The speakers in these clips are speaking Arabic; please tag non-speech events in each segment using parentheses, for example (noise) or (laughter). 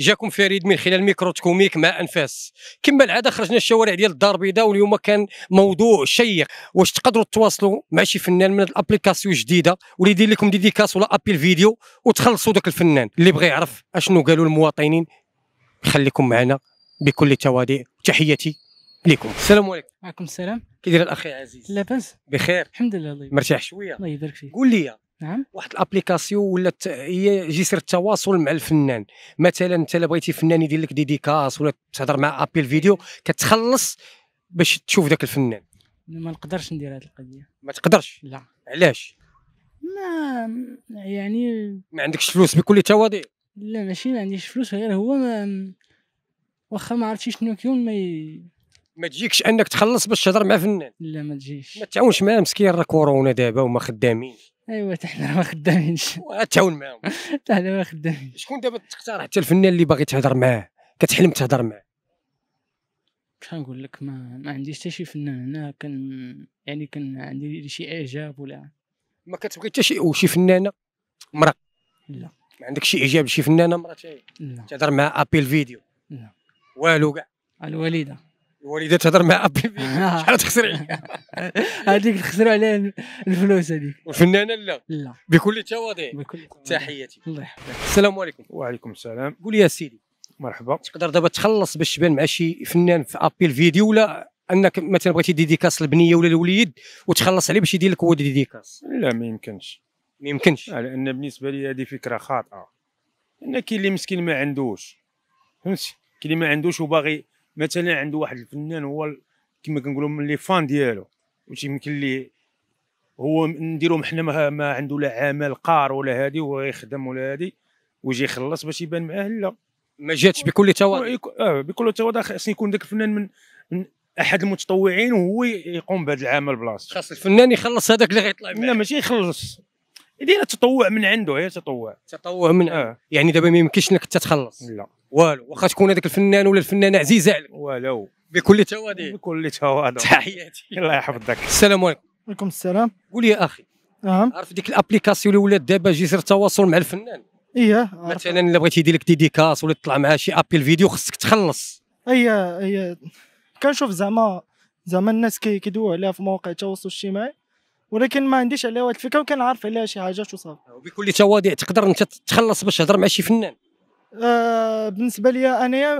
جاكم فريد من خلال ميكرو كوميك مع انفاس كما العاده خرجنا الشوارع ديال الدار البيضاء واليوم كان موضوع شيق واش تقدروا تواصلوا مع شي فنان من الابليكاسيون جديده واللي يدير لكم ديديكاس ولا ابيل فيديو وتخلصوا ذاك الفنان اللي بغى يعرف اشنو قالوا المواطنين خليكم معنا بكل تواضع تحياتي لكم السلام عليكم وعليكم السلام كيداير الاخ عزيز لاباس بخير الحمد لله الله يبارك مرتاح شويه الله يبارك فيك قول لي نعم واحد الابليكاسيون ولات هي جسر التواصل مع الفنان مثلا انت الا بغيتي فنان يدير لك ديديكاس ولا تهضر مع ابل فيديو كتخلص باش تشوف ذاك الفنان ما نقدرش ندير هذه القضيه ما تقدرش لا علاش ما يعني ما عندكش فلوس بكل تواضع لا ماشي ما عنديش فلوس غير هو ما واخا ما عرفتش شنو كيون ما ي... ما تجيكش انك تخلص باش تهضر مع فنان لا ما تجيش ما تعاونش معاه مسكين راه كورونا دابا وما خدامين ايوا حتى حنا ما خدامينش (laughs) تعاون معاهم حتى (laughs) حنا ما خدامينش شكون دابا تختار حتى الفنان اللي باغي تهضر معاه كتحلم تهضر معاه كنقول لك ما, ما عنديش حتى شي فنان هنا كان يعني كان عندي شي اعجاب ولا ما كتبغي حتى شي وشي فنانه مرأة لا ما عندك شي اعجاب شي فنانه مرأة حتى لا تهضر معاها ابيل فيديو لا والو كاع الوالده الوالده تهضر مع ابي (laughs) شحال تخسر عليها هذيك تخسروا عليها الفلوس هذيك الفنانه لا لا بكل تواضع تحياتي الله يحفظك السلام عليكم وعليكم السلام قول يا سيدي مرحبا تقدر دابا تخلص باش تبان مع شي فنان في ابيل فيديو ولا انك مثلا بغيتي ديديكاس البنيه ولا الوليد وتخلص عليه باش يدير لك هو ديديكاس لا ما يمكنش ما يمكنش لان بالنسبه لي هذه فكره خاطئه لان كاين اللي مسكين ما عندوش فهمتي كاين اللي ما عندوش وباغي مثلا عنده واحد الفنان هو كما كنقولوا من لي فان ديالو واش يمكن لي هو نديرهم حنا ما, ما عنده لا عمل قار ولا هادي وهو يخدم ولا هادي ويجي يخلص باش يبان معاه لا ما جاتش بكل تواضع اه بكل تواضع خاصني يكون ذاك الفنان من, من احد المتطوعين وهو يقوم بهذا العمل بلاصتو خاص الفنان يخلص هذاك اللي غيطلع معاه لا ماشي يخلص يدير تطوع من عنده هي تطوع تطوع من آه. يعني دابا ما يمكنش انك تتخلص لا والو واخا تكون هذاك الفنان ولا الفنانه عزيزه عليك والو بكل تواضع بكل تواضع تحياتي الله يحفظك السلام عليكم وعليكم السلام قول يا اخي اه عرفت ديك الابليكاسيون اللي ولات دابا جسر التواصل مع الفنان ايه مثلا الا بغيتي يدير لك ديديكاس ولا تطلع معاه شي ابيل فيديو خصك تخلص اي اي كنشوف زعما زعما الناس كيدويو عليها في مواقع التواصل الاجتماعي ولكن ما عنديش عليها واحد الفكره وكان عارف عليها شي حاجات وصافي وبكل تواضع تقدر انت تتخلص باش تهضر مع شي فنان آه بالنسبه لي انايا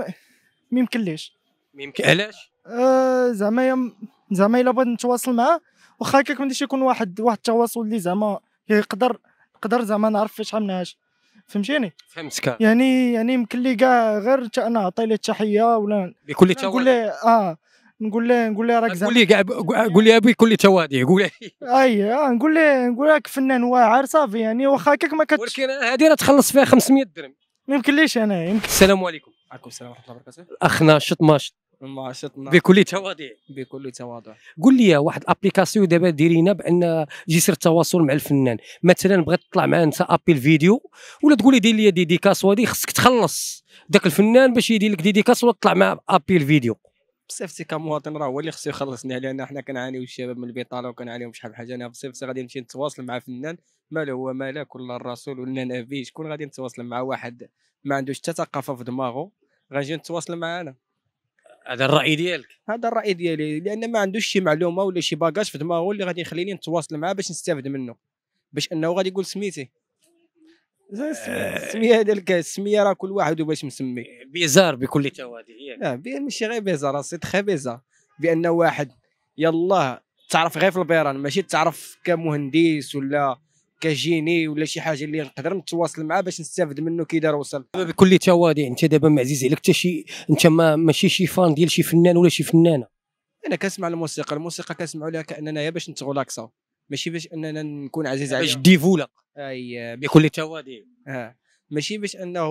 ما يمكنليش يمكن علاش آه، زعما زعما الا بغيت نتواصل معاه واخا هكاك ما يكون واحد واحد التواصل اللي زعما يقدر يقدر زعما نعرف فاش منهاش فهمتيني فهمتك يعني يعني يمكن لي كاع غير انا نعطي له التحيه ولا بكل تواضع نقول اه نقول له نقول له راك قول لي كاع قول لي ابي كل توادي قول اي اه نقول له نقول لك فنان واعر صافي يعني واخا هكاك ما كتش ولكن هذه راه تخلص فيها 500 درهم ما يمكنليش انا يمكن السلام عليكم عليكم السلام ورحمه الله وبركاته ناشط ناشط ناشط بكل تواضع بكل تواضع قول لي واحد الابليكاسيون دابا ديرينا بان جسر التواصل مع الفنان مثلا بغيت تطلع معاه انت ابي الفيديو ولا تقول لي دير لي ديديكاس وهذه خصك تخلص ذاك الفنان باش يدير لك ديديكاس ولا تطلع مع ابي الفيديو بصفتي كمواطن راه هو اللي خصو يخلصني لان حنا كنعانيو الشباب من البطاله وكنعانيو شحال حاجه انا بصفتي غادي نمشي نتواصل مع فنان ماله هو ملاك ولا الرسول ولا نبي شكون غادي نتواصل مع واحد ما عندوش حتى ثقافه في دماغه غنجي نتواصل معاه انا هذا الراي ديالك هذا الراي ديالي لان ما عندوش شي معلومه ولا شي باجاج في دماغه اللي غادي يخليني نتواصل معاه باش نستافد منه باش انه غادي يقول سميتي السميه آه. الكاس السميه راه كل واحد باش مسمي آه، بيزار بكل آه، تواضع ياك لا ماشي غير بيزار سي تخي بيزار بان واحد يلاه تعرف غير في البيران ماشي تعرف كمهندس ولا كجيني ولا شي حاجه اللي نقدر نتواصل معاه باش نستافد منه كي دار وصل بكل تواضع انت دابا معزيز عليك حتى شي انت ما ماشي شي فان ديال شي فنان ولا شي فنانه انا كنسمع الموسيقى الموسيقى كنسمعوا لها كاننا باش نتغلاكسا ماشي باش اننا نكون عزيز عليه باش ديفولا اي بكل تواضع اه ماشي باش انه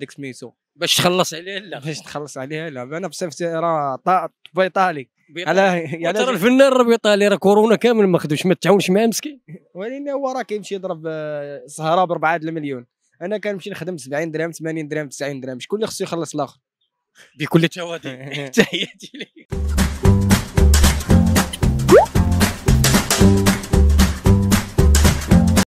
داك سميتو باش تخلص عليه لا باش تخلص عليه لا انا بصفتي راه طب على على ترى الفنان راه راه كورونا كامل ما خدوش ما تعاونش معاه مسكين ولكن هو راه كيمشي يضرب آه، سهره ب 4 المليون انا كنمشي نخدم 70 درهم 80 درهم 90 درهم شكون اللي خصو يخلص الاخر بكل تواضع (laughs) تحياتي ليك